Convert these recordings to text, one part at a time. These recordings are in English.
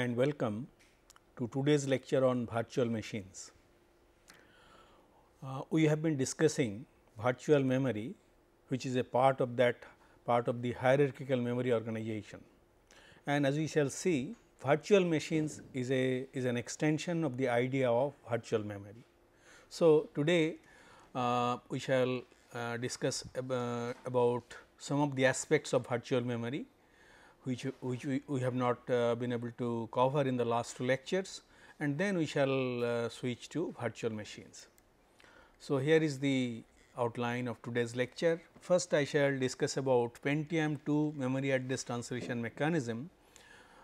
and welcome to today's lecture on virtual machines. Uh, we have been discussing virtual memory which is a part of that part of the hierarchical memory organization. And as we shall see virtual machines is a is an extension of the idea of virtual memory. So, today uh, we shall uh, discuss ab uh, about some of the aspects of virtual memory which, which we, we have not uh, been able to cover in the last two lectures and then we shall uh, switch to virtual machines. So, here is the outline of today's lecture. First, I shall discuss about Pentium 2 memory address translation mechanism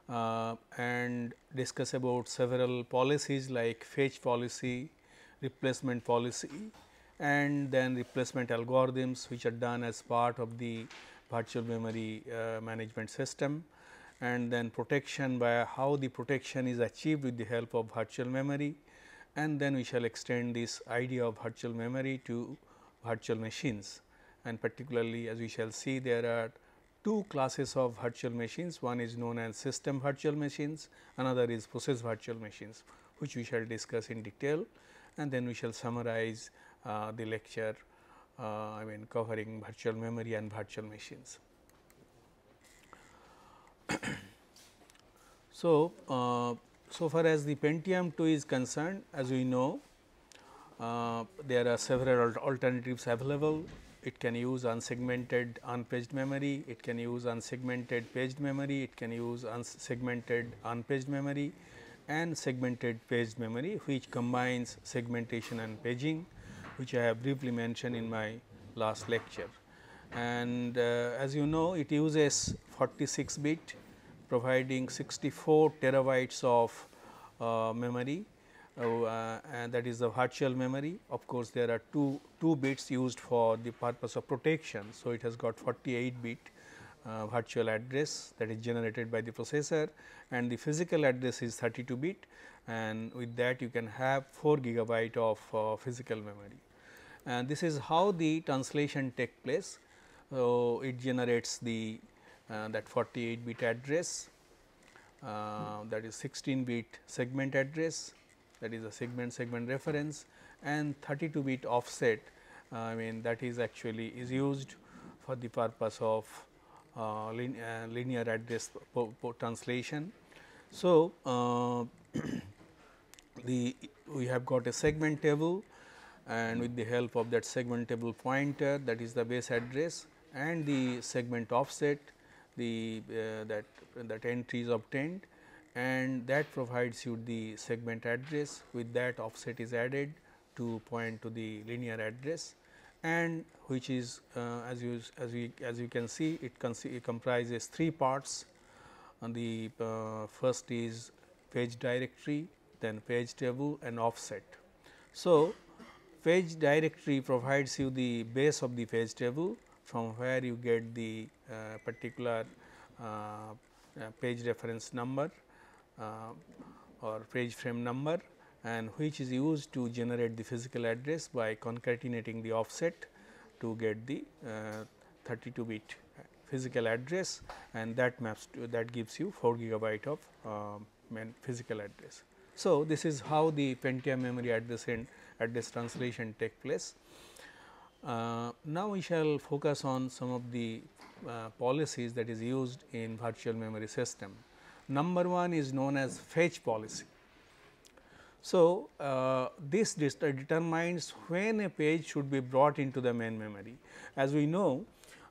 uh, and discuss about several policies like fetch policy, replacement policy and then replacement algorithms which are done as part of the virtual memory uh, management system and then protection by how the protection is achieved with the help of virtual memory and then we shall extend this idea of virtual memory to virtual machines and particularly as we shall see there are two classes of virtual machines one is known as system virtual machines another is process virtual machines which we shall discuss in detail and then we shall summarize uh, the lecture uh, I mean covering virtual memory and virtual machines. so, uh, so far as the Pentium 2 is concerned as we know uh, there are several alternatives available. It can use unsegmented unpaged memory, it can use unsegmented paged memory, it can use unsegmented unpaged memory and segmented paged memory which combines segmentation and paging which I have briefly mentioned in my last lecture. And uh, as you know it uses 46 bit providing 64 terabytes of uh, memory uh, uh, and that is the virtual memory. Of course, there are two, two bits used for the purpose of protection. So, it has got 48 bit uh, virtual address that is generated by the processor and the physical address is 32 bit and with that you can have 4 gigabyte of uh, physical memory. And this is how the translation take place. So, it generates the uh, that 48 bit address uh, that is 16 bit segment address that is a segment segment reference and 32 bit offset I mean that is actually is used for the purpose of uh, lin uh, linear address translation. So, uh, the we have got a segment table and with the help of that segment table pointer that is the base address and the segment offset the uh, that that entry is obtained and that provides you the segment address with that offset is added to point to the linear address and which is uh, as you as we as you can see it, it comprises three parts and the uh, first is page directory then page table and offset. So, page directory provides you the base of the page table from where you get the uh, particular uh, uh, page reference number uh, or page frame number and which is used to generate the physical address by concatenating the offset to get the uh, 32 bit physical address and that maps to that gives you 4 gigabyte of um, physical address. So, this is how the Pentium memory address and address translation take place. Uh, now, we shall focus on some of the uh, policies that is used in virtual memory system. Number one is known as fetch policy. So, uh, this determines when a page should be brought into the main memory. As we know,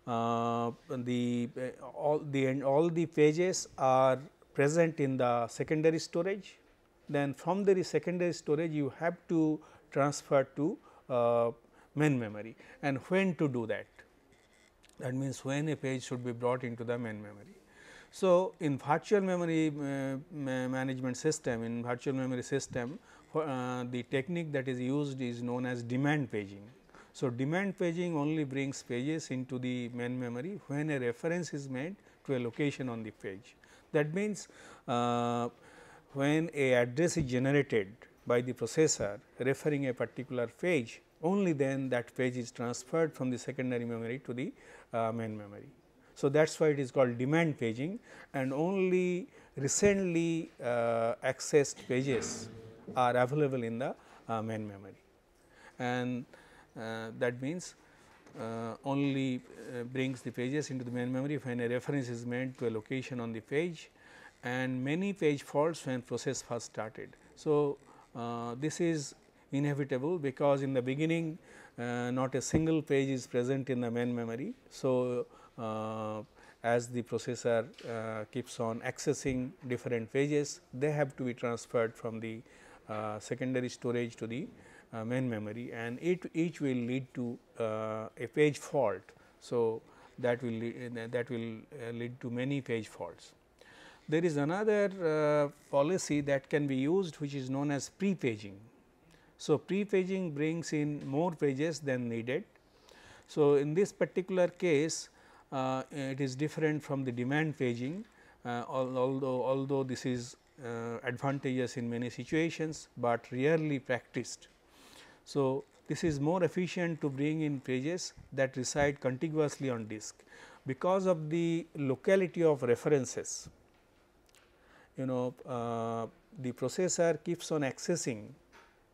uh, the uh, all the all the pages are present in the secondary storage. Then from the secondary storage, you have to transfer to uh, main memory and when to do that. That means, when a page should be brought into the main memory. So, in virtual memory uh, management system, in virtual memory system, uh, the technique that is used is known as demand paging. So, demand paging only brings pages into the main memory when a reference is made to a location on the page. That means, uh, when a address is generated by the processor referring a particular page, only then that page is transferred from the secondary memory to the uh, main memory. So, that is why it is called demand paging and only recently uh, accessed pages are available in the uh, main memory and uh, that means uh, only uh, brings the pages into the main memory when a reference is made to a location on the page and many page faults when process first started. So, this is inevitable because in the beginning uh, not a single page is present in the main memory. So, uh, as the processor uh, keeps on accessing different pages, they have to be transferred from the uh, secondary storage to the main memory and it each will lead to a page fault. So, that will lead, that will lead to many page faults. There is another uh, policy that can be used which is known as prepaging. So, prepaging brings in more pages than needed. So, in this particular case uh, it is different from the demand paging uh, although, although this is uh, advantageous in many situations, but rarely practiced. So, this is more efficient to bring in pages that reside contiguously on disk because of the locality of references. You know uh, the processor keeps on accessing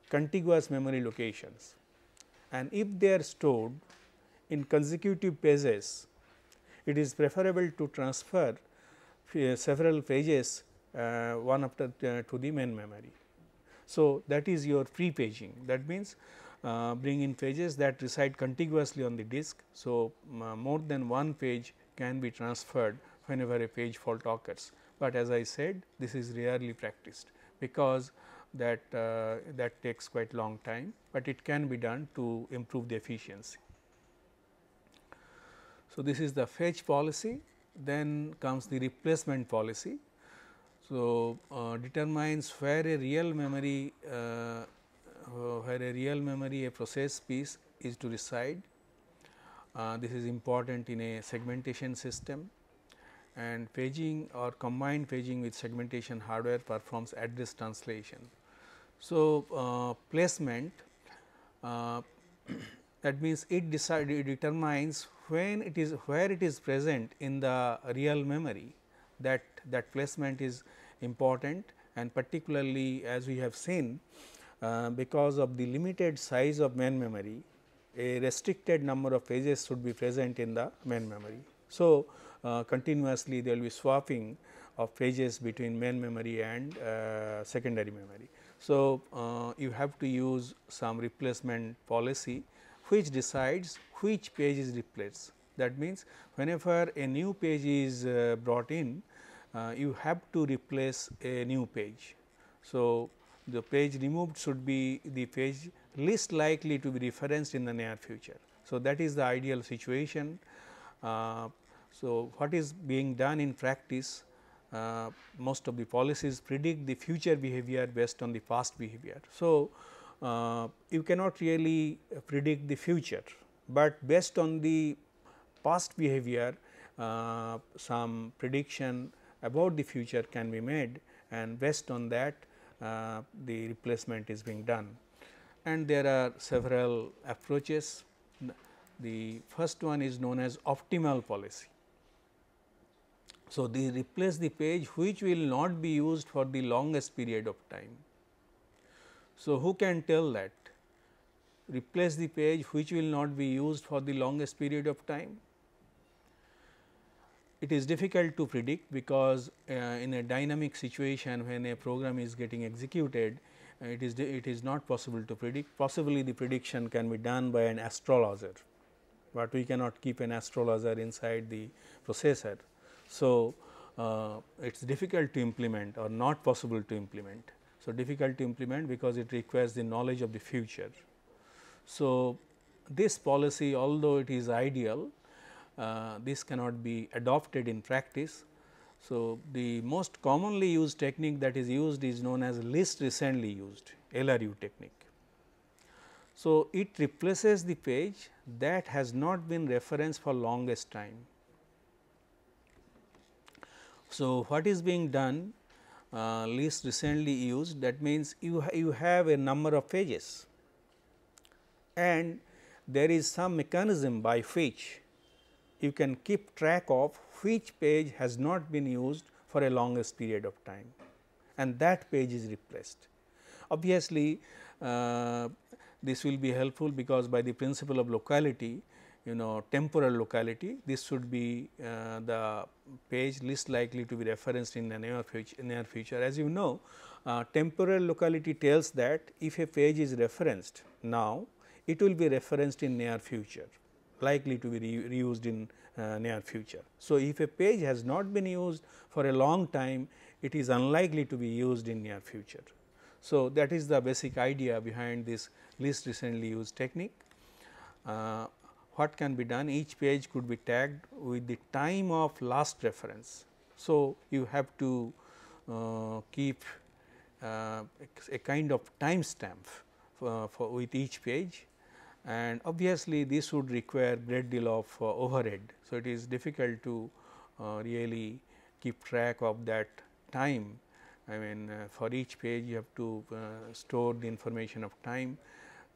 contiguous memory locations and if they are stored in consecutive pages it is preferable to transfer eh, several pages uh, one after eh, to the main memory. So, that is your pre paging that means uh, bring in pages that reside contiguously on the disk. So, more than one page can be transferred whenever a page fault occurs, but as I said this is rarely practiced because that uh, that takes quite long time, but it can be done to improve the efficiency. So, this is the fetch policy then comes the replacement policy. So, uh, determines where a real memory uh, uh, where a real memory a process piece is to reside. Uh, this is important in a segmentation system and paging or combined paging with segmentation hardware performs address translation. So, uh, placement uh, that means it decide, it determines when it is where it is present in the real memory that that placement is important and particularly as we have seen uh, because of the limited size of main memory a restricted number of pages should be present in the main memory. So, uh, continuously there will be swapping of pages between main memory and uh, secondary memory. So, uh, you have to use some replacement policy which decides which page is replaced. That means, whenever a new page is uh, brought in, uh, you have to replace a new page. So, the page removed should be the page least likely to be referenced in the near future. So, that is the ideal situation. Uh, so, what is being done in practice? Uh, most of the policies predict the future behavior based on the past behavior. So, uh, you cannot really predict the future, but based on the past behavior uh, some prediction about the future can be made and based on that uh, the replacement is being done. And there are several approaches. The first one is known as optimal policy. So, they replace the page which will not be used for the longest period of time so, who can tell that? Replace the page which will not be used for the longest period of time. It is difficult to predict because uh, in a dynamic situation when a program is getting executed, uh, it is it is not possible to predict. Possibly the prediction can be done by an astrologer, but we cannot keep an astrologer inside the processor. So, uh, it is difficult to implement or not possible to implement. So, difficult to implement because it requires the knowledge of the future. So, this policy although it is ideal, uh, this cannot be adopted in practice. So, the most commonly used technique that is used is known as least recently used LRU technique. So, it replaces the page that has not been referenced for longest time. So, what is being done uh, least recently used that means you, ha you have a number of pages, and there is some mechanism by which you can keep track of which page has not been used for a longest period of time and that page is replaced. Obviously, uh, this will be helpful because by the principle of locality you know temporal locality. This should be uh, the page least likely to be referenced in the near future. Near future. As you know, uh, temporal locality tells that if a page is referenced now, it will be referenced in near future, likely to be re reused in uh, near future. So, if a page has not been used for a long time, it is unlikely to be used in near future. So, that is the basic idea behind this least recently used technique. Uh, what can be done each page could be tagged with the time of last reference. So, you have to uh, keep uh, a kind of time stamp for, uh, for with each page and obviously, this would require great deal of uh, overhead. So, it is difficult to uh, really keep track of that time I mean uh, for each page you have to store the information of time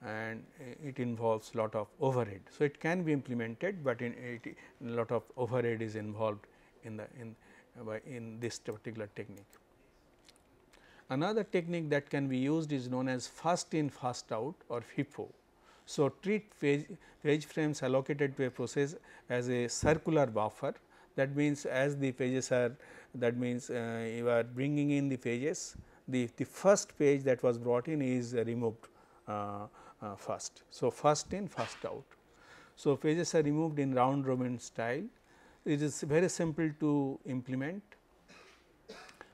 and it involves lot of overhead. So, it can be implemented, but in it lot of overhead is involved in the in by in this particular technique. Another technique that can be used is known as fast in fast out or FIFO. So, treat page, page frames allocated to a process as a circular buffer that means, as the pages are that means, uh, you are bringing in the pages the, the first page that was brought in is removed uh, uh, first. So, first in first out. So, pages are removed in round robin style. It is very simple to implement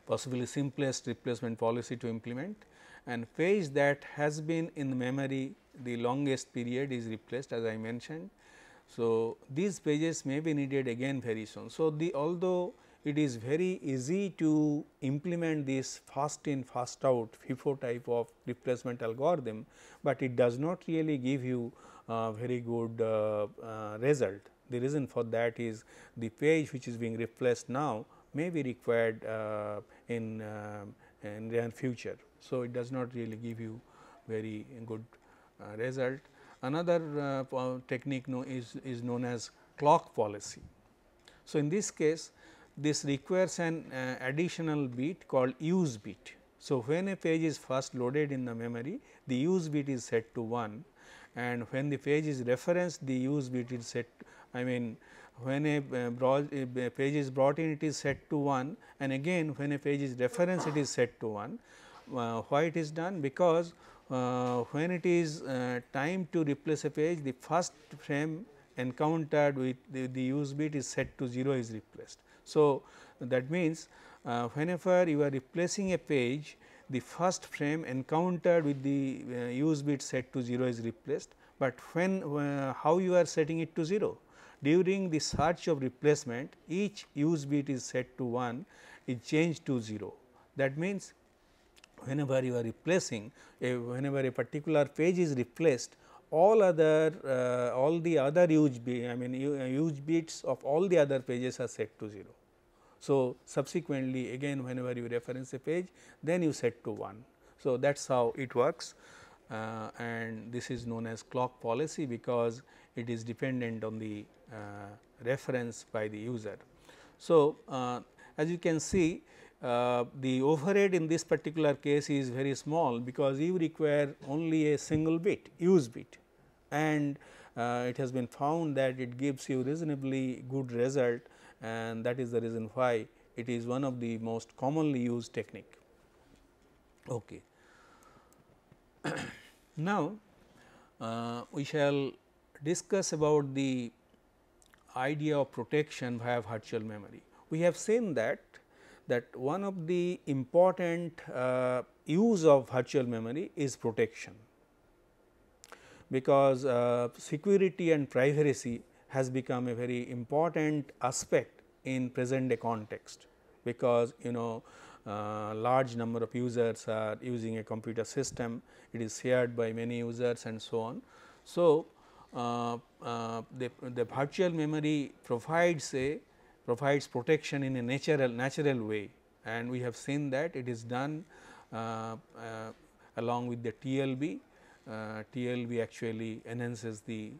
possibly simplest replacement policy to implement and page that has been in memory the longest period is replaced as I mentioned. So, these pages may be needed again very soon. So, the although it is very easy to implement this fast in fast out FIFO type of replacement algorithm, but it does not really give you a very good uh, uh, result. The reason for that is the page which is being replaced now may be required uh, in, uh, in the future. So, it does not really give you very good uh, result. Another technique know, is, is known as clock policy. So, in this case this requires an uh, additional bit called use bit. So, when a page is first loaded in the memory, the use bit is set to 1 and when the page is referenced, the use bit is set, I mean when uh, a, a page is brought in it is set to 1 and again when a page is referenced it is set to 1. Uh, why it is done? Because uh, when it is uh, time to replace a page the first frame encountered with the, the use bit is set to 0 is replaced. So, that means, uh, whenever you are replacing a page the first frame encountered with the uh, use bit set to 0 is replaced, but when uh, how you are setting it to 0 during the search of replacement each use bit is set to 1 is changed to 0. That means, whenever you are replacing a, whenever a particular page is replaced all other uh, all the other use bit I mean uh, use bits of all the other pages are set to 0. So, subsequently again whenever you reference a page then you set to 1. So, that is how it works uh, and this is known as clock policy because it is dependent on the uh, reference by the user. So, uh, as you can see uh, the overhead in this particular case is very small because you require only a single bit use bit and uh, it has been found that it gives you reasonably good result and that is the reason why it is one of the most commonly used technique. Okay. now, uh, we shall discuss about the idea of protection via virtual memory. We have seen that that one of the important uh, use of virtual memory is protection, because uh, security and privacy has become a very important aspect in present day context, because you know uh, large number of users are using a computer system, it is shared by many users and so on. So, uh, uh, the, the virtual memory provides a provides protection in a natural natural way and we have seen that it is done uh, uh, along with the TLB. Uh, TLB actually enhances the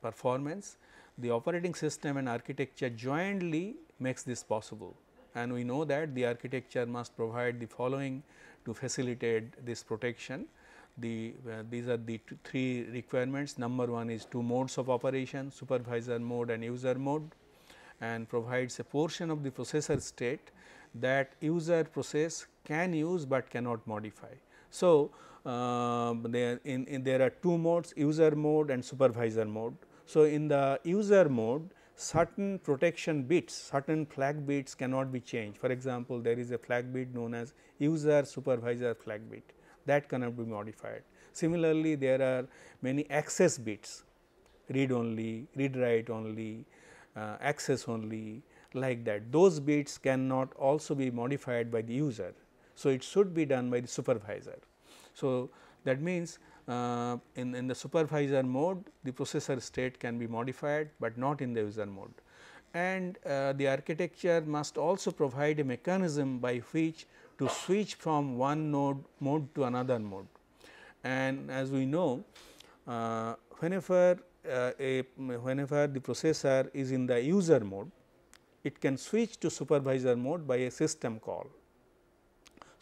performance the operating system and architecture jointly makes this possible and we know that the architecture must provide the following to facilitate this protection. The, uh, these are the two, three requirements number one is two modes of operation supervisor mode and user mode and provides a portion of the processor state that user process can use but cannot modify. So, uh, there, in, in there are two modes user mode and supervisor mode so, in the user mode certain protection bits, certain flag bits cannot be changed. For example, there is a flag bit known as user supervisor flag bit that cannot be modified. Similarly, there are many access bits read only, read write only, uh, access only like that. Those bits cannot also be modified by the user. So, it should be done by the supervisor. So, that means, uh, in, in the supervisor mode the processor state can be modified, but not in the user mode. And uh, the architecture must also provide a mechanism by which to switch from one node mode to another mode. And as we know, uh, whenever uh, a whenever the processor is in the user mode, it can switch to supervisor mode by a system call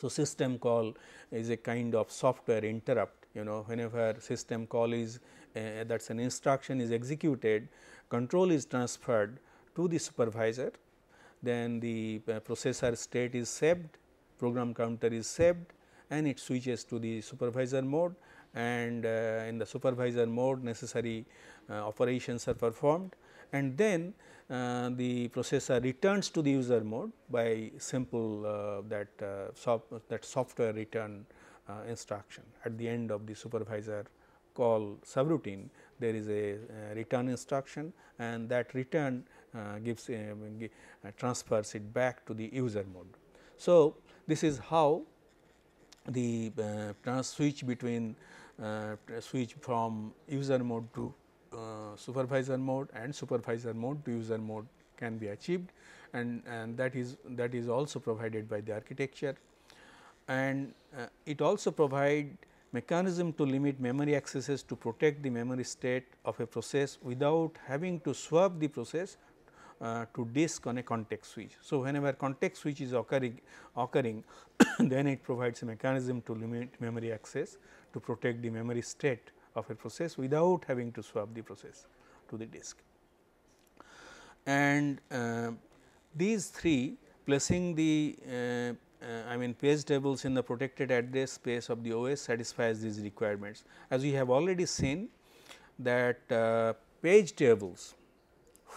so, system call is a kind of software interrupt you know whenever system call is uh, that is an instruction is executed control is transferred to the supervisor then the uh, processor state is saved program counter is saved and it switches to the supervisor mode and uh, in the supervisor mode necessary uh, operations are performed and then uh, the processor returns to the user mode by simple uh, that uh, soft, that software return uh, instruction. At the end of the supervisor call subroutine, there is a uh, return instruction and that return uh, gives transfers it back to the user mode. So, this is how the switch between switch from user mode to uh, supervisor mode and supervisor mode to user mode can be achieved and, and that is that is also provided by the architecture and uh, it also provide mechanism to limit memory accesses to protect the memory state of a process without having to swap the process uh, to disk on a context switch. So, whenever context switch is occurring, occurring then it provides a mechanism to limit memory access to protect the memory state of a process without having to swap the process to the disk. And uh, these three placing the uh, uh I mean page tables in the protected address space of the OS satisfies these requirements. As we have already seen that uh, page tables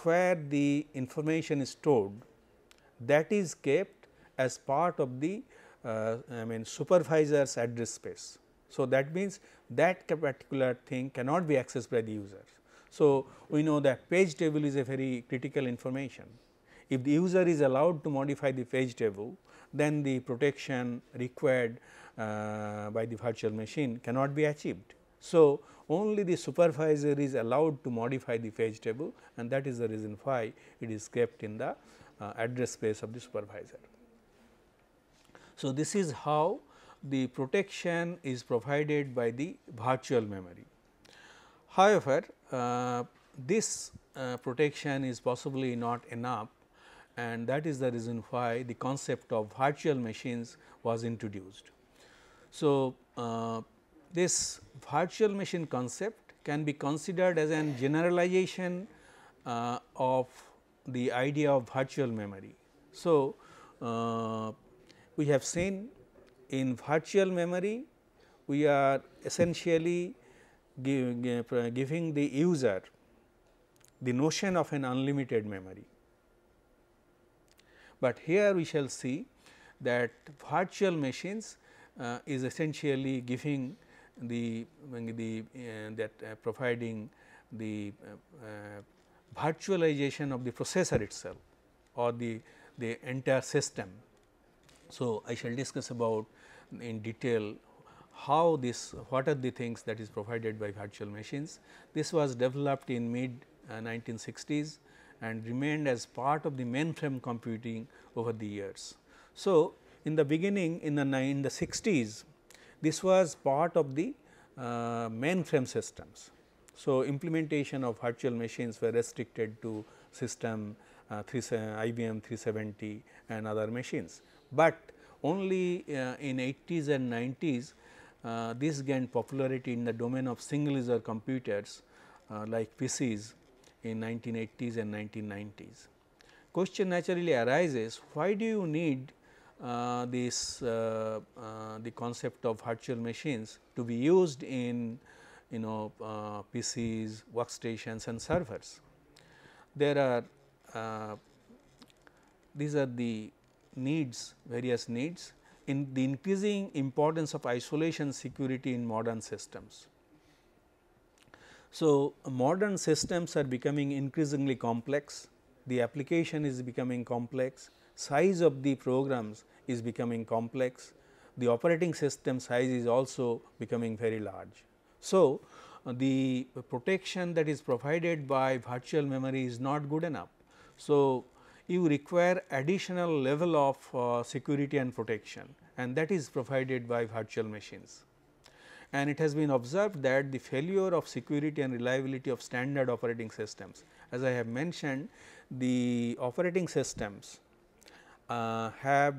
where the information is stored that is kept as part of the uh, I mean supervisor's address space. So, that means that particular thing cannot be accessed by the user. So, we know that page table is a very critical information. If the user is allowed to modify the page table, then the protection required uh, by the virtual machine cannot be achieved. So, only the supervisor is allowed to modify the page table and that is the reason why it is kept in the uh, address space of the supervisor. So, this is how the protection is provided by the virtual memory. However, uh, this uh, protection is possibly not enough and that is the reason why the concept of virtual machines was introduced. So, uh, this virtual machine concept can be considered as an generalization uh, of the idea of virtual memory. So, uh, we have seen in virtual memory, we are essentially give, uh, giving the user the notion of an unlimited memory. But here we shall see that virtual machines uh, is essentially giving the, the uh, that uh, providing the uh, uh, virtualization of the processor itself or the, the entire system. So, I shall discuss about in detail how this what are the things that is provided by virtual machines. This was developed in mid uh, 1960s and remained as part of the mainframe computing over the years. So, in the beginning in the, in the 60s this was part of the uh, mainframe systems. So, implementation of virtual machines were restricted to system uh, 3, IBM 370 and other machines, but only uh, in 80s and 90s uh, this gained popularity in the domain of single user computers uh, like PCs in 1980s and 1990s. Question naturally arises why do you need uh, this uh, uh, the concept of virtual machines to be used in you know PCs, workstations and servers. There are these are the needs, various needs in the increasing importance of isolation security in modern systems. So, modern systems are becoming increasingly complex, the application is becoming complex, size of the programs is becoming complex, the operating system size is also becoming very large. So, the protection that is provided by virtual memory is not good enough. So, you require additional level of uh, security and protection and that is provided by virtual machines. And it has been observed that the failure of security and reliability of standard operating systems, as I have mentioned the operating systems uh, have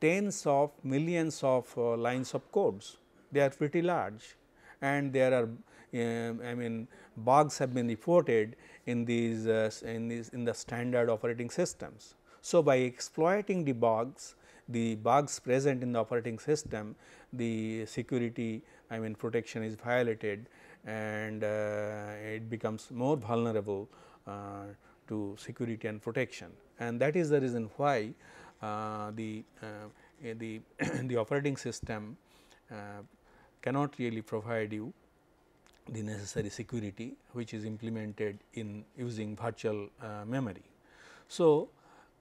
tens of millions of uh, lines of codes, they are pretty large and there are um, I mean bugs have been reported in these uh, in these in the standard operating systems. So, by exploiting the bugs the bugs present in the operating system the security I mean protection is violated and uh, it becomes more vulnerable uh, to security and protection and that is the reason why uh, the uh, the the operating system uh, cannot really provide you the necessary security which is implemented in using virtual uh, memory. So,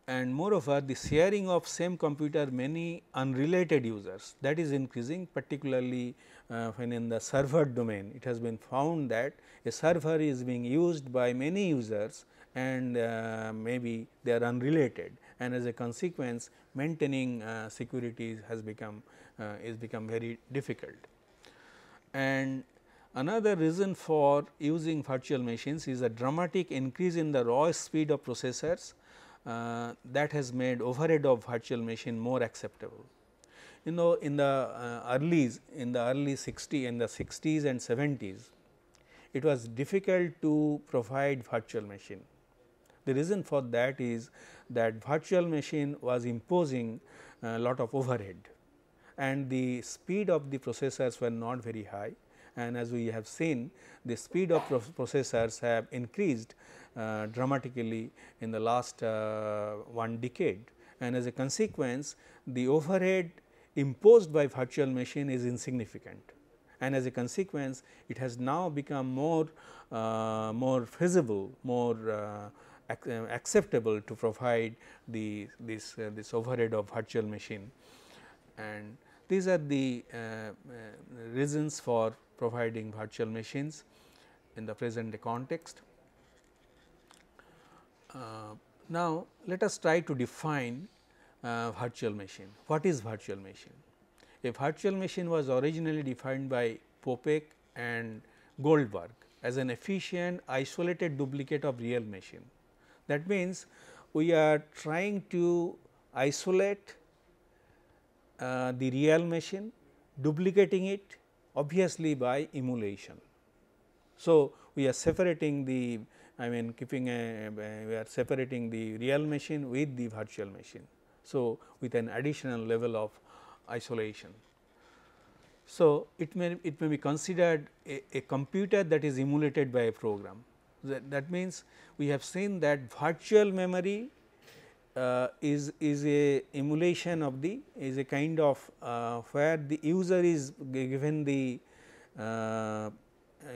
and moreover the sharing of same computer many unrelated users that is increasing particularly uh, when in the server domain it has been found that a server is being used by many users and uh, maybe they are unrelated and as a consequence maintaining uh, security has become uh, is become very difficult and Another reason for using virtual machines is a dramatic increase in the raw speed of processors uh, that has made overhead of virtual machine more acceptable. You know in the uh, early in the early 60 in the 60s and 70s it was difficult to provide virtual machine. The reason for that is that virtual machine was imposing a lot of overhead and the speed of the processors were not very high and as we have seen the speed of processors have increased uh, dramatically in the last uh, one decade and as a consequence the overhead imposed by virtual machine is insignificant and as a consequence it has now become more uh, more feasible more uh, uh, acceptable to provide the this uh, this overhead of virtual machine and these are the reasons for providing virtual machines in the present day context. Uh, now, let us try to define uh, virtual machine. What is virtual machine? A virtual machine was originally defined by Popek and Goldberg as an efficient isolated duplicate of real machine. That means, we are trying to isolate uh, the real machine, duplicating it obviously by emulation. So, we are separating the I mean keeping a, we are separating the real machine with the virtual machine. So, with an additional level of isolation. So, it may it may be considered a, a computer that is emulated by a program that, that means we have seen that virtual memory uh, is is a emulation of the is a kind of uh, where the user is given the uh,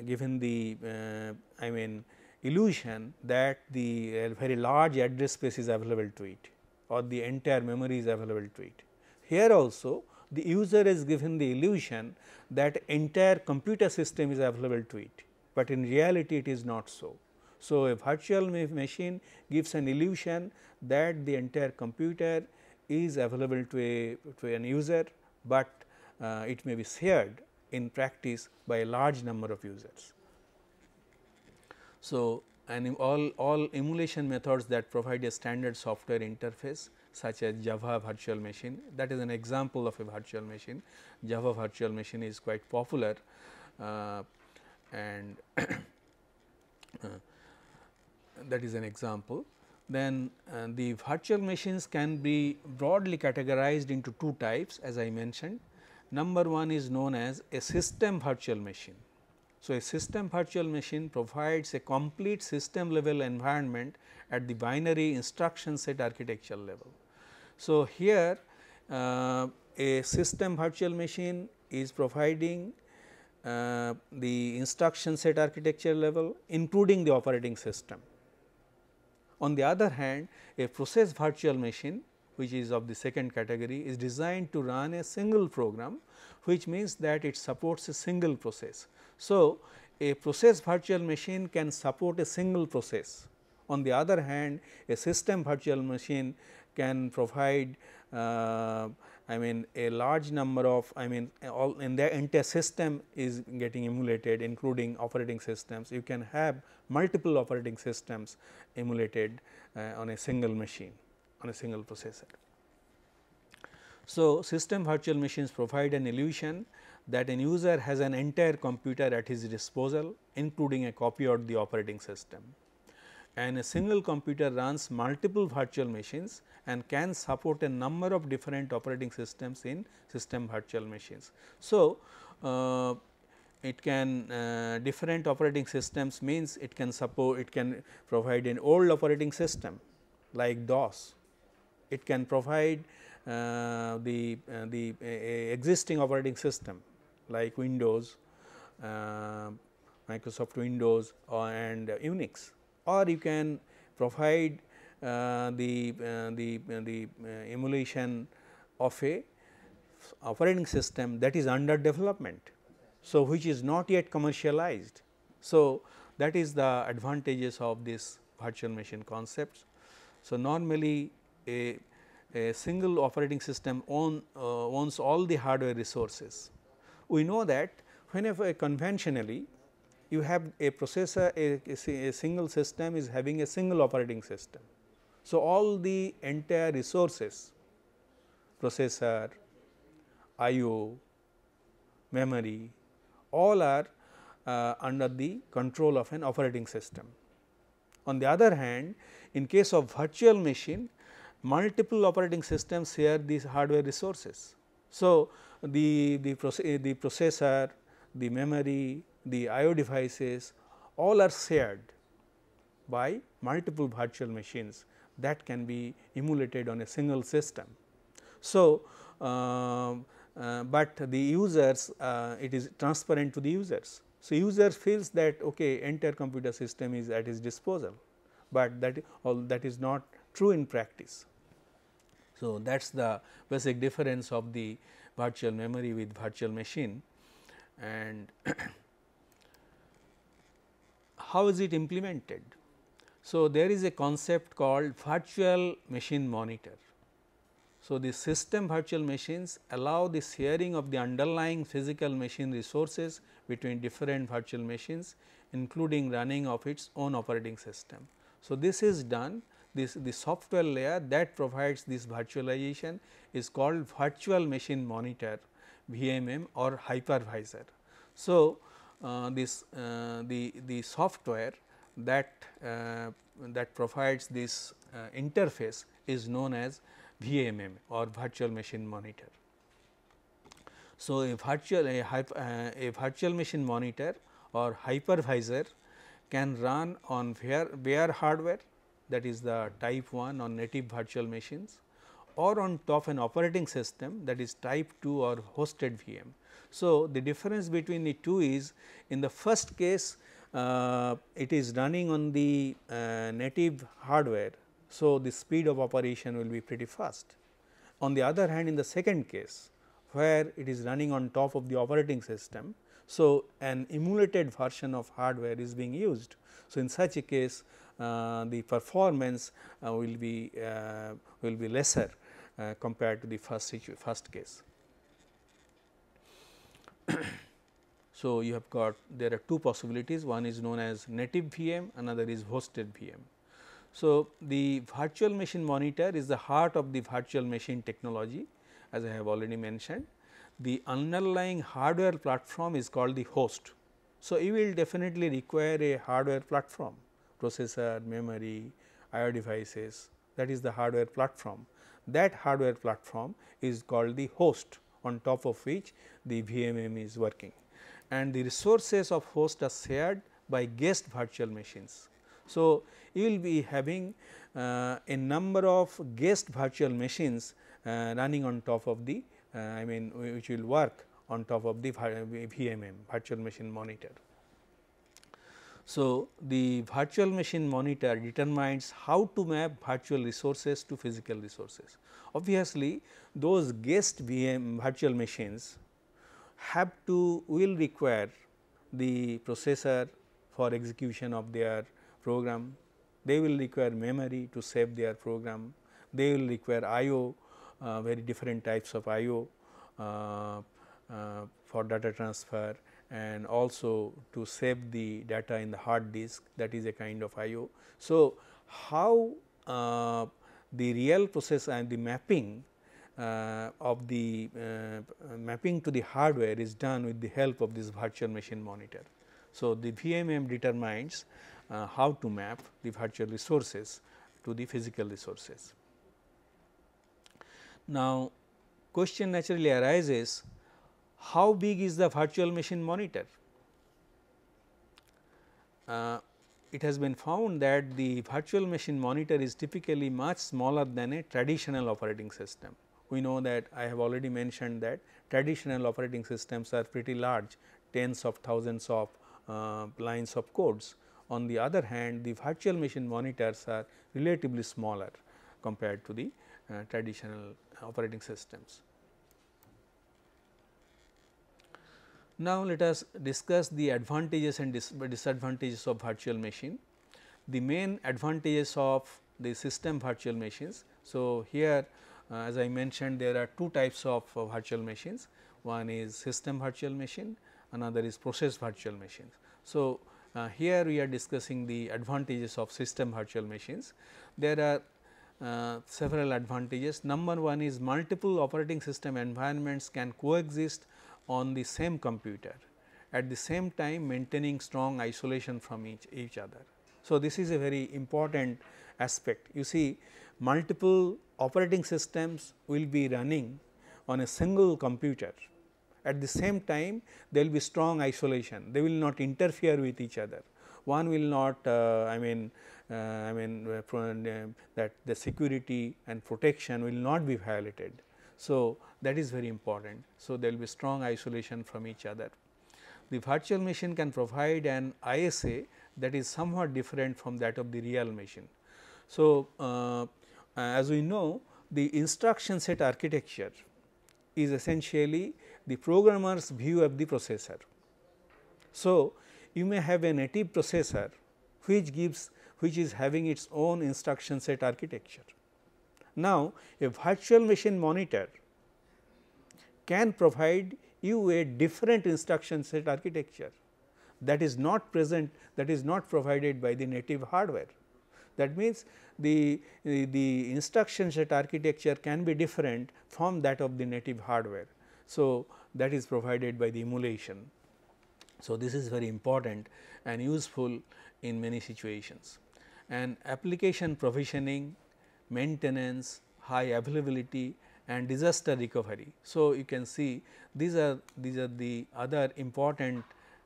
given the uh, I mean illusion that the uh, very large address space is available to it or the entire memory is available to it. Here also the user is given the illusion that entire computer system is available to it, but in reality it is not so. So, a virtual machine gives an illusion that the entire computer is available to a to an user, but uh, it may be shared in practice by a large number of users. So, and all, all emulation methods that provide a standard software interface such as Java virtual machine that is an example of a virtual machine. Java virtual machine is quite popular uh, and uh, that is an example then uh, the virtual machines can be broadly categorized into two types as I mentioned. Number one is known as a system virtual machine. So, a system virtual machine provides a complete system level environment at the binary instruction set architecture level. So, here uh, a system virtual machine is providing uh, the instruction set architecture level including the operating system. On the other hand, a process virtual machine which is of the second category is designed to run a single program which means that it supports a single process. So, a process virtual machine can support a single process. On the other hand, a system virtual machine can provide uh, I mean a large number of I mean all in the entire system is getting emulated including operating systems. You can have multiple operating systems emulated uh, on a single machine on a single processor. So, system virtual machines provide an illusion that an user has an entire computer at his disposal including a copy of the operating system and a single computer runs multiple virtual machines and can support a number of different operating systems in system virtual machines. So, uh, it can uh, different operating systems means it can support it can provide an old operating system like DOS, it can provide uh, the, uh, the uh, existing operating system like Windows, uh, Microsoft Windows and Unix or you can provide uh, the, uh, the, uh, the uh, emulation of a operating system that is under development. So, which is not yet commercialized. So, that is the advantages of this virtual machine concepts. So, normally a, a single operating system own, uh, owns all the hardware resources. We know that whenever conventionally you have a processor a, a, single system is having a single operating system. So, all the entire resources processor, IO, memory all are uh, under the control of an operating system. On the other hand in case of virtual machine multiple operating systems share these hardware resources. So, the, the, the processor, the memory, the IO devices all are shared by multiple virtual machines that can be emulated on a single system. So, uh, uh, but the users uh, it is transparent to the users. So, user feels that okay entire computer system is at his disposal, but that all that is not true in practice. So, that is the basic difference of the virtual memory with virtual machine and how is it implemented? So, there is a concept called virtual machine monitor. So, the system virtual machines allow the sharing of the underlying physical machine resources between different virtual machines including running of its own operating system. So, this is done this the software layer that provides this virtualization is called virtual machine monitor VMM or hypervisor. So, uh, this uh, the the software that uh, that provides this interface is known as VMM or virtual machine monitor. So, a virtual a, a, virtual machine monitor or hypervisor can run on bare, bare hardware that is the type 1 on native virtual machines or on top an operating system that is type 2 or hosted VM so, the difference between the two is in the first case uh, it is running on the uh, native hardware. So, the speed of operation will be pretty fast. On the other hand in the second case where it is running on top of the operating system. So, an emulated version of hardware is being used. So, in such a case uh, the performance uh, will be uh, will be lesser uh, compared to the first first case. so, you have got there are two possibilities one is known as native VM another is hosted VM. So, the virtual machine monitor is the heart of the virtual machine technology as I have already mentioned. The underlying hardware platform is called the host. So, you will definitely require a hardware platform processor, memory, IO devices that is the hardware platform. That hardware platform is called the host on top of which the VMM is working and the resources of host are shared by guest virtual machines. So, you will be having uh, a number of guest virtual machines uh, running on top of the uh, I mean which will work on top of the VMM virtual machine monitor. So, the virtual machine monitor determines how to map virtual resources to physical resources. Obviously, those guest VM virtual machines have to will require the processor for execution of their program, they will require memory to save their program, they will require IO uh, very different types of IO uh, uh, for data transfer, and also to save the data in the hard disk that is a kind of IO. So, how uh, the real process and the mapping uh, of the uh, mapping to the hardware is done with the help of this virtual machine monitor. So, the VMM determines uh, how to map the virtual resources to the physical resources. Now, question naturally arises how big is the virtual machine monitor? Uh, it has been found that the virtual machine monitor is typically much smaller than a traditional operating system. We know that I have already mentioned that traditional operating systems are pretty large tens of thousands of uh, lines of codes. On the other hand, the virtual machine monitors are relatively smaller compared to the uh, traditional operating systems. Now, let us discuss the advantages and dis disadvantages of virtual machine. The main advantages of the system virtual machines. So, here uh, as I mentioned there are two types of uh, virtual machines, one is system virtual machine, another is process virtual machines. So, uh, here we are discussing the advantages of system virtual machines. There are uh, several advantages. Number one is multiple operating system environments can coexist on the same computer at the same time maintaining strong isolation from each, each other. So, this is a very important aspect. You see multiple operating systems will be running on a single computer. At the same time there will be strong isolation, they will not interfere with each other. One will not uh, I mean uh, I mean uh, uh that the security and protection will not be violated. So, that is very important. So, there will be strong isolation from each other. The virtual machine can provide an ISA that is somewhat different from that of the real machine. So, uh, as we know the instruction set architecture is essentially the programmer's view of the processor. So, you may have a native processor which gives which is having its own instruction set architecture now, a virtual machine monitor can provide you a different instruction set architecture that is not present that is not provided by the native hardware. That means, the, the, the instruction set architecture can be different from that of the native hardware. So, that is provided by the emulation. So, this is very important and useful in many situations and application provisioning maintenance, high availability and disaster recovery. So, you can see these are these are the other important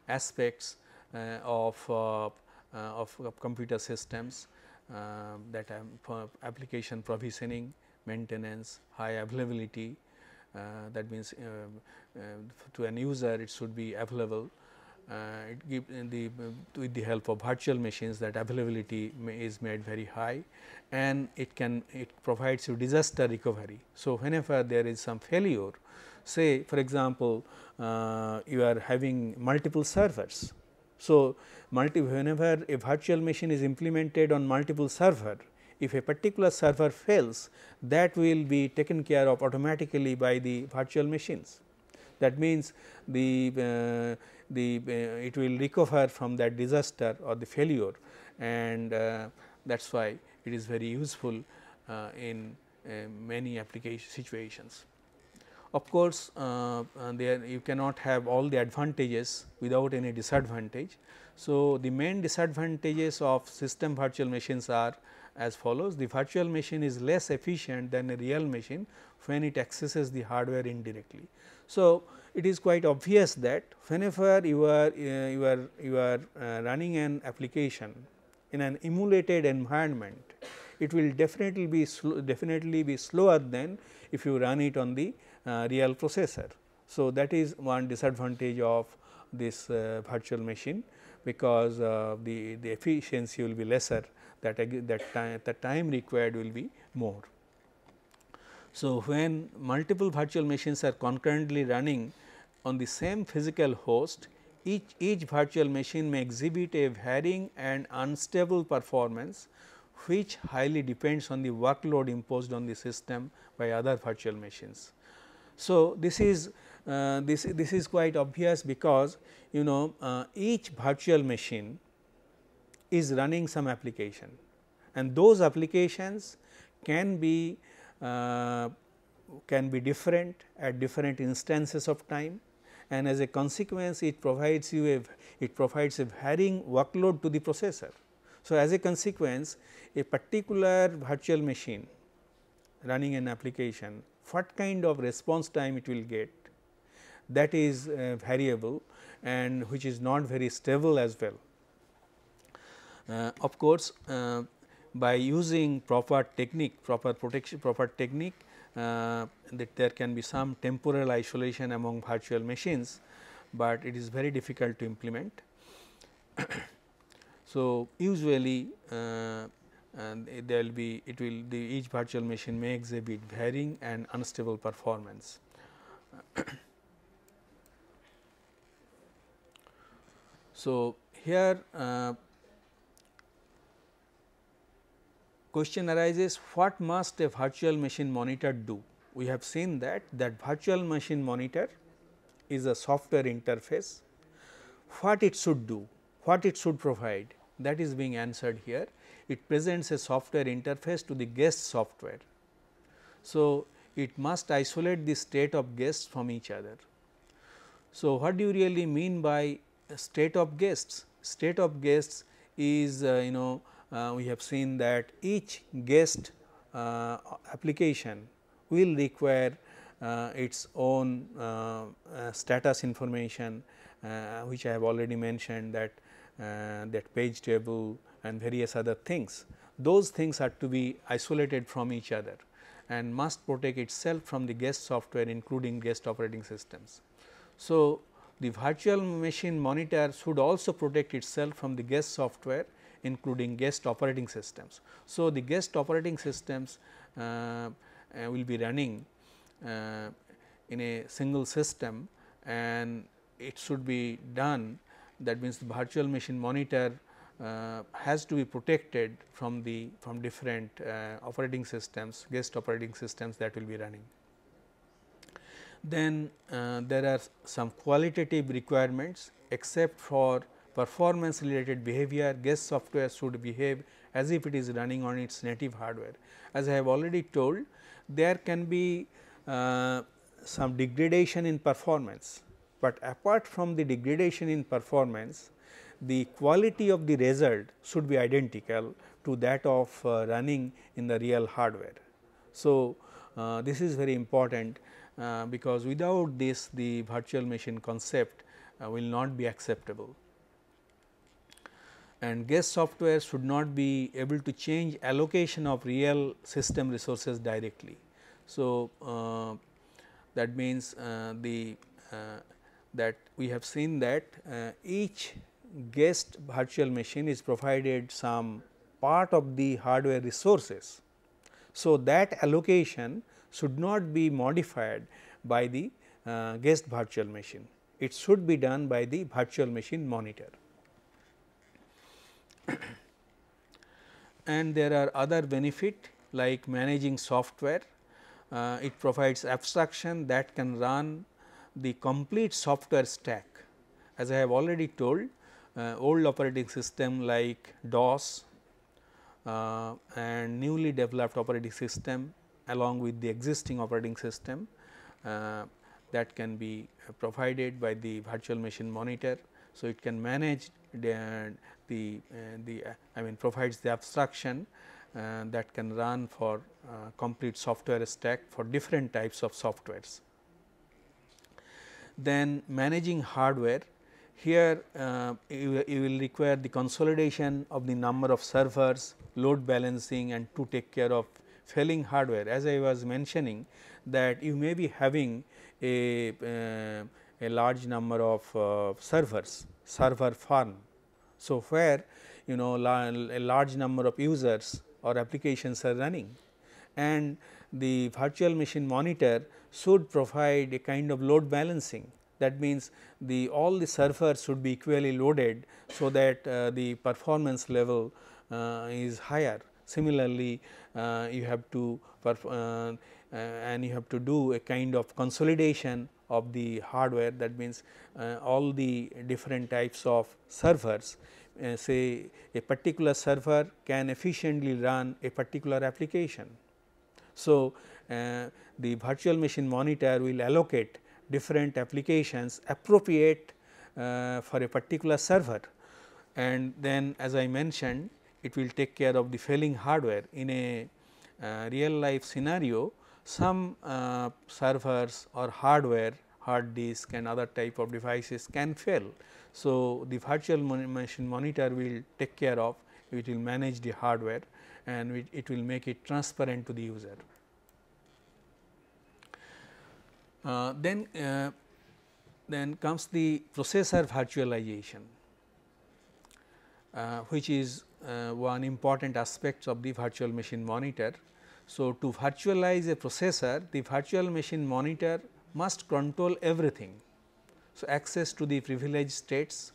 aspects uh, of, uh, uh of computer systems uh, that are application provisioning, maintenance, high availability uh, that means uh, to an user it should be available it uh, give uh, the uh, with the help of virtual machines that availability is made very high and it can it provides you disaster recovery. So, whenever there is some failure say for example, uh, you are having multiple servers. So, multi whenever a virtual machine is implemented on multiple server, if a particular server fails that will be taken care of automatically by the virtual machines. That means, the uh, the uh, it will recover from that disaster or the failure and uh, that is why it is very useful uh, in many application situations. Of course, uh, there you cannot have all the advantages without any disadvantage. So, the main disadvantages of system virtual machines are as follows. The virtual machine is less efficient than a real machine when it accesses the hardware indirectly. So, it is quite obvious that whenever you are uh, you are you are uh, running an application in an emulated environment it will definitely be definitely be slower than if you run it on the uh, real processor. So, that is one disadvantage of this uh, virtual machine because the, the efficiency will be lesser that that time, the time required will be more. So, when multiple virtual machines are concurrently running on the same physical host, each, each virtual machine may exhibit a varying and unstable performance which highly depends on the workload imposed on the system by other virtual machines. So, this is uh, this, this is quite obvious because you know uh, each virtual machine is running some application and those applications can be uh, can be different at different instances of time and as a consequence it provides you a it provides a varying workload to the processor. So, as a consequence a particular virtual machine running an application what kind of response time it will get that is uh, variable and which is not very stable as well. Uh, of course, uh, by using proper technique proper protection proper technique uh, that there can be some temporal isolation among virtual machines, but it is very difficult to implement. so, usually uh, and there will be it will the each virtual machine may exhibit varying and unstable performance. so, here uh, question arises what must a virtual machine monitor do? We have seen that that virtual machine monitor is a software interface. What it should do, what it should provide that is being answered here. It presents a software interface to the guest software. So, it must isolate the state of guests from each other. So, what do you really mean by state of guests? State of guests is uh, you know uh, we have seen that each guest uh, application will require uh, its own status information which I have already mentioned that that page table and various other things. Those things are to be isolated from each other and must protect itself from the guest software including guest operating systems. So, the virtual machine monitor should also protect itself from the guest software including guest operating systems. So, the guest operating systems uh, uh will be running uh, in a single system and it should be done that means the virtual machine monitor uh, has to be protected from the from different uh, operating systems guest operating systems that will be running. Then uh, there are some qualitative requirements except for performance related behavior Guest software should behave as if it is running on its native hardware. As I have already told there can be uh, some degradation in performance, but apart from the degradation in performance the quality of the result should be identical to that of uh, running in the real hardware. So, uh, this is very important uh, because without this the virtual machine concept uh, will not be acceptable and guest software should not be able to change allocation of real system resources directly. So, uh, that means uh, the uh, that we have seen that uh, each guest virtual machine is provided some part of the hardware resources. So, that allocation should not be modified by the uh, guest virtual machine, it should be done by the virtual machine monitor. and there are other benefit like managing software. Uh, it provides abstraction that can run the complete software stack. As I have already told, uh, old operating system like DOS uh, and newly developed operating system along with the existing operating system uh, that can be provided by the virtual machine monitor so, it can manage the, the, I mean provides the abstraction uh, that can run for uh, complete software stack for different types of softwares. Then managing hardware here uh, you, you, will require the consolidation of the number of servers, load balancing and to take care of failing hardware as I was mentioning that you may be having a uh, a large number of uh, servers, server farm. So, where you know a large number of users or applications are running and the virtual machine monitor should provide a kind of load balancing that means the all the servers should be equally loaded so that uh, the performance level uh, is higher similarly uh, you have to uh, uh, and you have to do a kind of consolidation of the hardware that means uh, all the different types of servers uh, say a particular server can efficiently run a particular application. So, uh, the virtual machine monitor will allocate different applications appropriate for a particular server and then as I mentioned it will take care of the failing hardware in a uh, real life scenario some uh, servers or hardware hard disk and other type of devices can fail. So, the virtual machine monitor will take care of it will manage the hardware and it, it will make it transparent to the user. Uh, then, uh, then comes the processor virtualization uh, which is uh, one important aspect of the virtual machine monitor so, to virtualize a processor, the virtual machine monitor must control everything. So, access to the privileged states,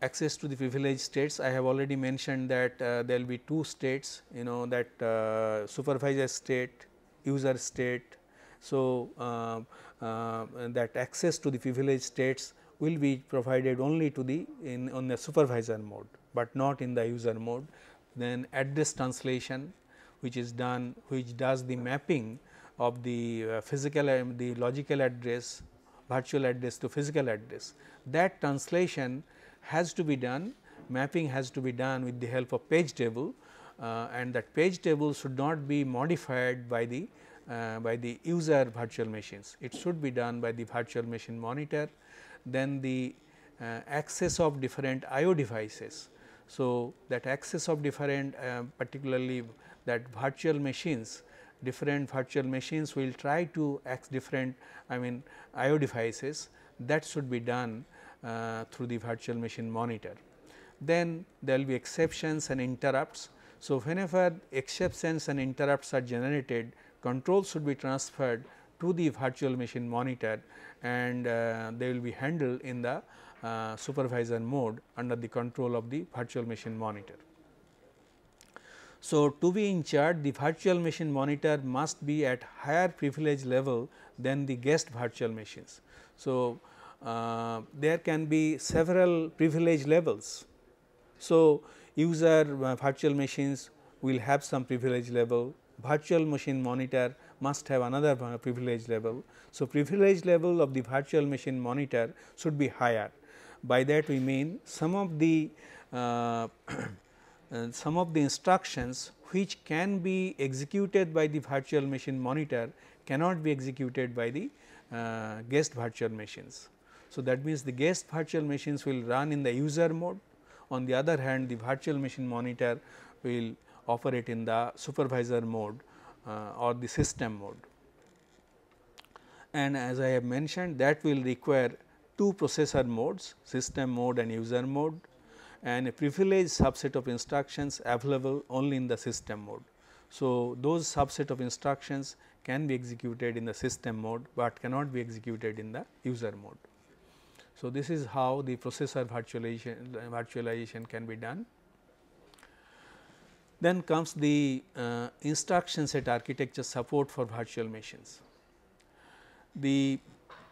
access to the privileged states I have already mentioned that uh, there will be two states you know that uh, supervisor state, user state. So, uh, uh that access to the privileged states will be provided only to the in on the supervisor mode, but not in the user mode then address translation which is done which does the mapping of the uh, physical uh, the logical address virtual address to physical address that translation has to be done mapping has to be done with the help of page table uh, and that page table should not be modified by the uh, by the user virtual machines it should be done by the virtual machine monitor then the uh, access of different IO devices so, that access of different uh, particularly that virtual machines different virtual machines will try to access different I mean IO devices that should be done uh, through the virtual machine monitor. Then there will be exceptions and interrupts. So, whenever exceptions and interrupts are generated control should be transferred to the virtual machine monitor and uh, they will be handled in the uh, supervisor mode under the control of the virtual machine monitor. So, to be in charge the virtual machine monitor must be at higher privilege level than the guest virtual machines. So, uh, there can be several privilege levels. So, user uh, virtual machines will have some privilege level, virtual machine monitor must have another uh, privilege level. So, privilege level of the virtual machine monitor should be higher by that we mean some of the uh, uh, some of the instructions which can be executed by the virtual machine monitor cannot be executed by the uh, guest virtual machines. So, that means the guest virtual machines will run in the user mode on the other hand the virtual machine monitor will operate in the supervisor mode uh, or the system mode. And as I have mentioned that will require two processor modes system mode and user mode and a privileged subset of instructions available only in the system mode. So, those subset of instructions can be executed in the system mode, but cannot be executed in the user mode. So, this is how the processor virtualization, virtualization can be done. Then comes the uh, instruction set architecture support for virtual machines. The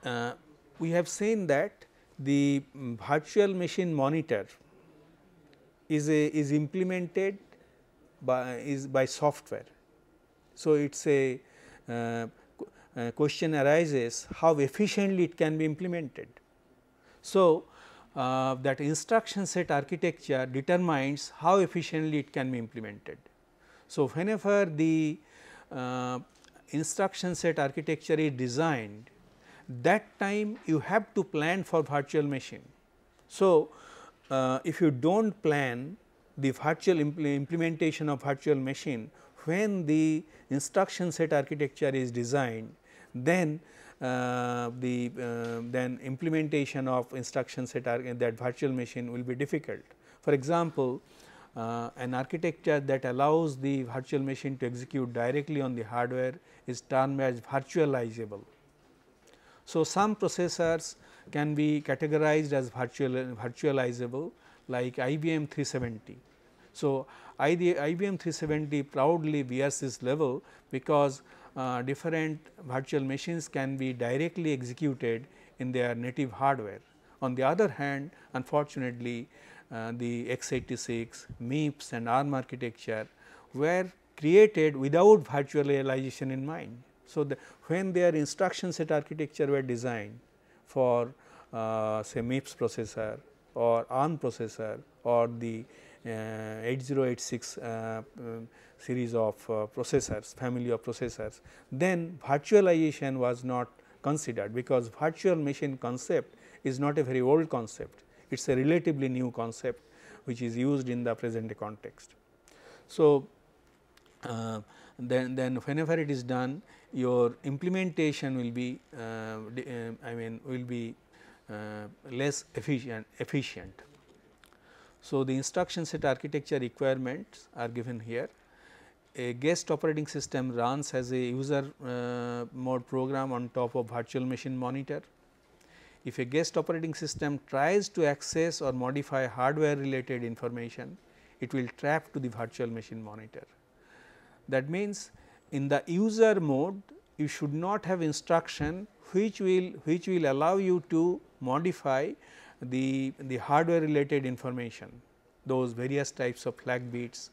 uh, we have seen that the virtual machine monitor is a is implemented by is by software. So, it is a uh, uh, question arises how efficiently it can be implemented. So, uh, that instruction set architecture determines how efficiently it can be implemented. So, whenever the uh, instruction set architecture is designed that time you have to plan for virtual machine. So, uh, if you do not plan the virtual impl implementation of virtual machine when the instruction set architecture is designed then uh, the uh, then implementation of instruction set that virtual machine will be difficult. For example, uh, an architecture that allows the virtual machine to execute directly on the hardware is termed as virtualizable. So, some processors can be categorized as virtual, virtualizable like IBM 370. So, IBM 370 proudly bears this level because uh, different virtual machines can be directly executed in their native hardware. On the other hand, unfortunately, uh, the x86, MIPS and ARM architecture were created without virtualization in mind. So, the, when their instruction set architecture were designed for uh, say MIPS processor or ARM processor or the uh, 8086 uh, um, series of uh, processors family of processors then virtualization was not considered because virtual machine concept is not a very old concept it is a relatively new concept which is used in the present context. So, uh, then, then whenever it is done your implementation will be uh, uh, I mean will be uh, less efficient efficient. So, the instruction set architecture requirements are given here. A guest operating system runs as a user uh, mode program on top of virtual machine monitor. If a guest operating system tries to access or modify hardware related information, it will trap to the virtual machine monitor. That means, in the user mode you should not have instruction which will which will allow you to modify the, the hardware related information those various types of flag bits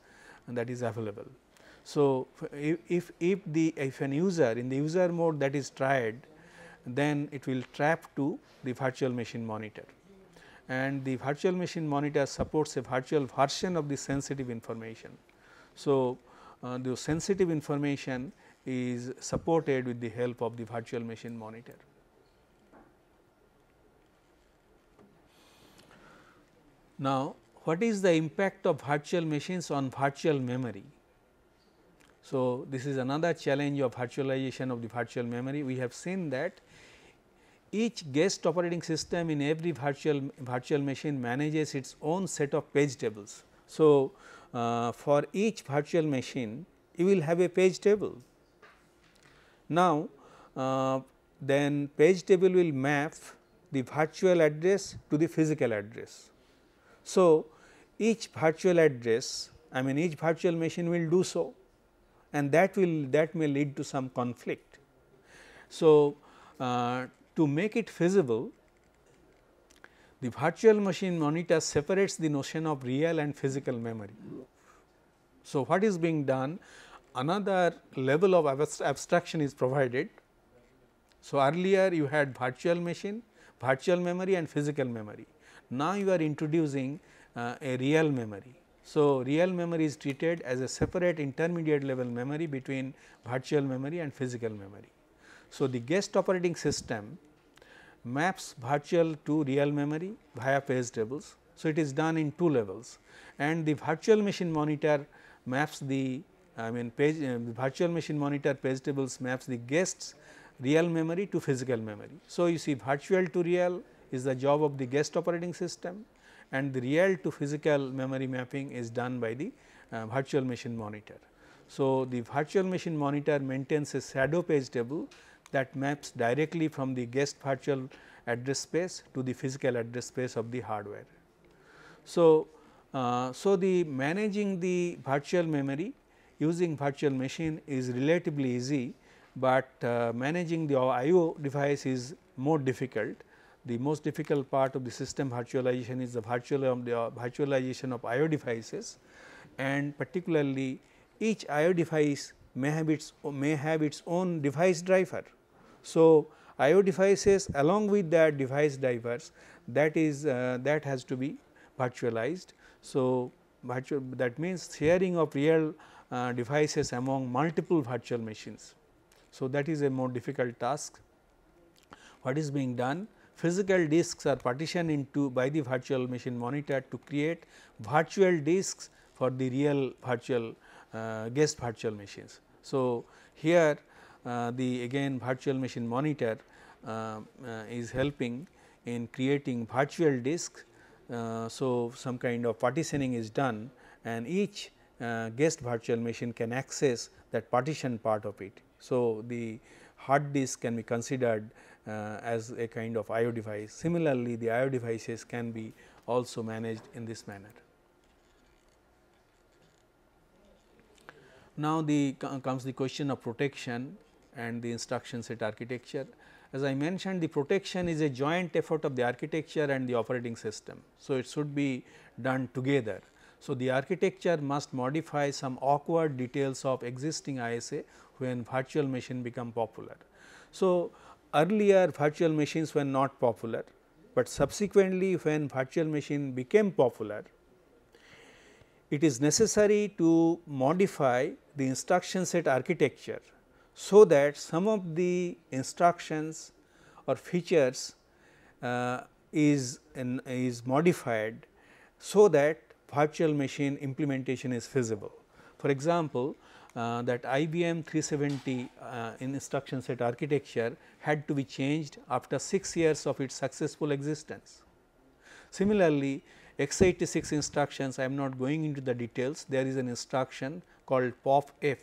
that is available. So, if, if the if an user in the user mode that is tried then it will trap to the virtual machine monitor and the virtual machine monitor supports a virtual version of the sensitive information. So, uh, the sensitive information is supported with the help of the virtual machine monitor. Now, what is the impact of virtual machines on virtual memory? So, this is another challenge of virtualization of the virtual memory. We have seen that each guest operating system in every virtual virtual machine manages its own set of page tables. So, uh, for each virtual machine you will have a page table. Now, uh, then page table will map the virtual address to the physical address. So, each virtual address I mean each virtual machine will do so and that will that may lead to some conflict. So, uh, to make it feasible the virtual machine monitor separates the notion of real and physical memory. So, what is being done? Another level of abstraction is provided. So, earlier you had virtual machine, virtual memory and physical memory. Now, you are introducing uh, a real memory. So, real memory is treated as a separate intermediate level memory between virtual memory and physical memory. So, the guest operating system maps virtual to real memory via page tables. So, it is done in two levels and the virtual machine monitor maps the I mean page uh, virtual machine monitor page tables maps the guests real memory to physical memory. So, you see virtual to real is the job of the guest operating system and the real to physical memory mapping is done by the uh, virtual machine monitor. So, the virtual machine monitor maintains a shadow page table that maps directly from the guest virtual address space to the physical address space of the hardware. So, uh, so the managing the virtual memory using virtual machine is relatively easy, but uh, managing the IO device is more difficult. The most difficult part of the system virtualization is the, virtual, um, the uh, virtualization of IO devices and particularly each IO device may have its may have its own device driver so, IO devices along with that device divers that is uh, that has to be virtualized. So, virtual that means sharing of real uh, devices among multiple virtual machines. So, that is a more difficult task. What is being done? Physical disks are partitioned into by the virtual machine monitor to create virtual disks for the real virtual uh, guest virtual machines. So, here uh, the again virtual machine monitor uh, uh, is helping in creating virtual disk. so, some kind of partitioning is done and each guest virtual machine can access that partition part of it. So, the hard disk can be considered uh, as a kind of IO device. Similarly, the IO devices can be also managed in this manner. Now, the comes the question of protection and the instruction set architecture. As I mentioned the protection is a joint effort of the architecture and the operating system. So, it should be done together. So, the architecture must modify some awkward details of existing ISA when virtual machine become popular. So, earlier virtual machines were not popular, but subsequently when virtual machine became popular, it is necessary to modify the instruction set architecture so that some of the instructions or features uh, is, in, is modified so that virtual machine implementation is feasible. For example, uh, that IBM 370 uh, in instruction set architecture had to be changed after 6 years of its successful existence. Similarly, x86 instructions I am not going into the details there is an instruction called POP F.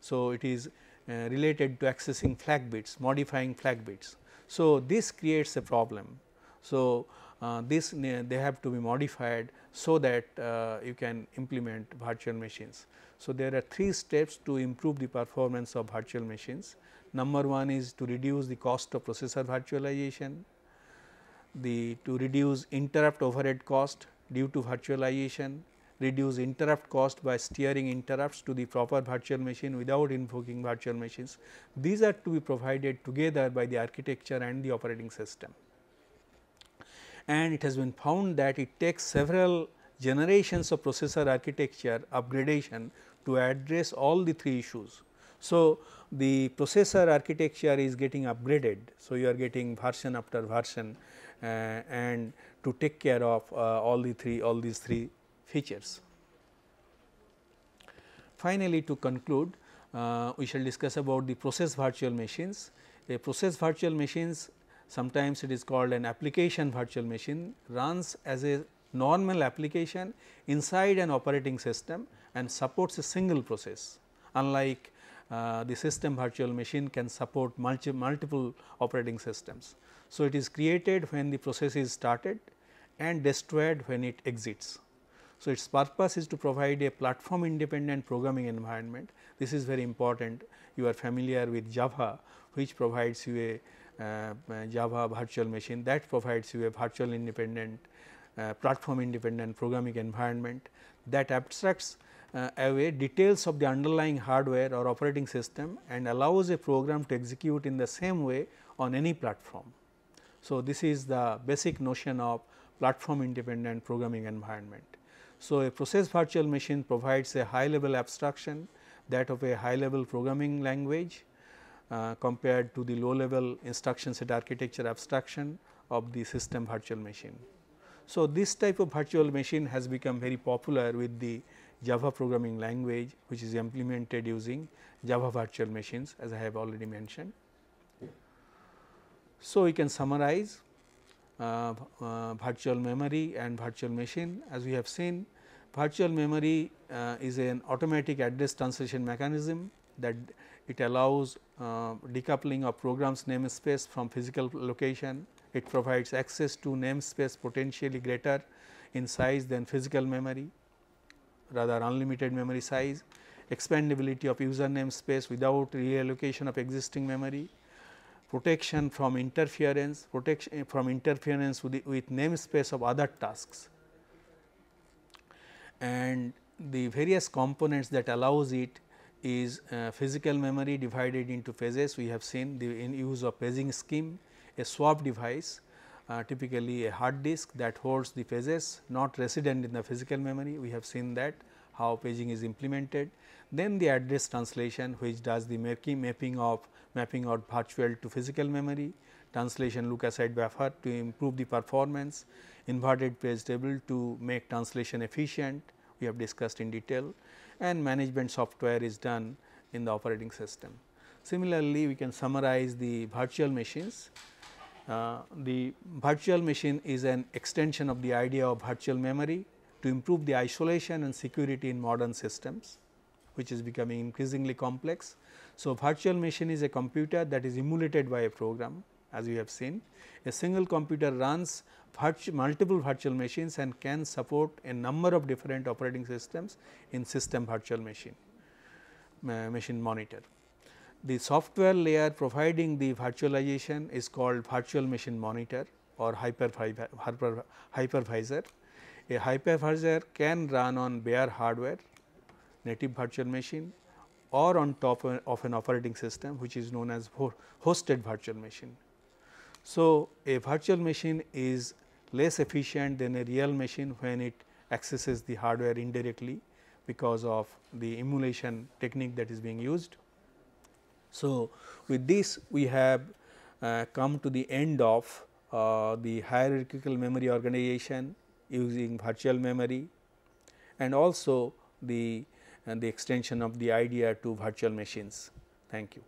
So, it is uh, related to accessing flag bits, modifying flag bits. So, this creates a problem. So, uh, this they have to be modified so that uh, you can implement virtual machines. So, there are three steps to improve the performance of virtual machines. Number one is to reduce the cost of processor virtualization, the to reduce interrupt overhead cost due to virtualization reduce interrupt cost by steering interrupts to the proper virtual machine without invoking virtual machines. These are to be provided together by the architecture and the operating system. And it has been found that it takes several generations of processor architecture upgradation to address all the three issues. So, the processor architecture is getting upgraded. So, you are getting version after version uh, and to take care of uh, all the three all these three features. Finally, to conclude uh, we shall discuss about the process virtual machines. A process virtual machines sometimes it is called an application virtual machine runs as a normal application inside an operating system and supports a single process unlike uh, the system virtual machine can support multi multiple operating systems. So, it is created when the process is started and destroyed when it exits. So, its purpose is to provide a platform independent programming environment. This is very important. You are familiar with Java which provides you a uh, uh, Java virtual machine that provides you a virtual independent uh, platform independent programming environment that abstracts uh, away details of the underlying hardware or operating system and allows a program to execute in the same way on any platform. So, this is the basic notion of platform independent programming environment. So, a process virtual machine provides a high level abstraction that of a high level programming language uh, compared to the low level instruction set architecture abstraction of the system virtual machine. So, this type of virtual machine has become very popular with the Java programming language which is implemented using Java virtual machines as I have already mentioned. So, we can summarize uh, uh, virtual memory and virtual machine as we have seen. Virtual memory uh, is an automatic address translation mechanism that it allows decoupling of programs namespace from physical location. It provides access to namespace potentially greater in size than physical memory rather unlimited memory size, expandability of user namespace without reallocation of existing memory, protection from interference, protection eh, from interference with, the, with namespace of other tasks and the various components that allows it is uh, physical memory divided into phases. We have seen the in use of paging scheme, a swap device uh, typically a hard disk that holds the phases not resident in the physical memory. We have seen that how paging is implemented. Then the address translation which does the mapping, mapping of mapping out virtual to physical memory, translation lookaside buffer to improve the performance, inverted page table to make translation efficient, we have discussed in detail and management software is done in the operating system. Similarly, we can summarize the virtual machines. Uh, the virtual machine is an extension of the idea of virtual memory to improve the isolation and security in modern systems, which is becoming increasingly complex so, virtual machine is a computer that is emulated by a program as we have seen. A single computer runs virtu multiple virtual machines and can support a number of different operating systems in system virtual machine, uh, machine monitor. The software layer providing the virtualization is called virtual machine monitor or hypervisor. A hypervisor can run on bare hardware, native virtual machine or on top of an operating system which is known as hosted virtual machine. So, a virtual machine is less efficient than a real machine when it accesses the hardware indirectly because of the emulation technique that is being used. So, with this we have uh, come to the end of uh, the hierarchical memory organization using virtual memory and also the and the extension of the idea to virtual machines. Thank you.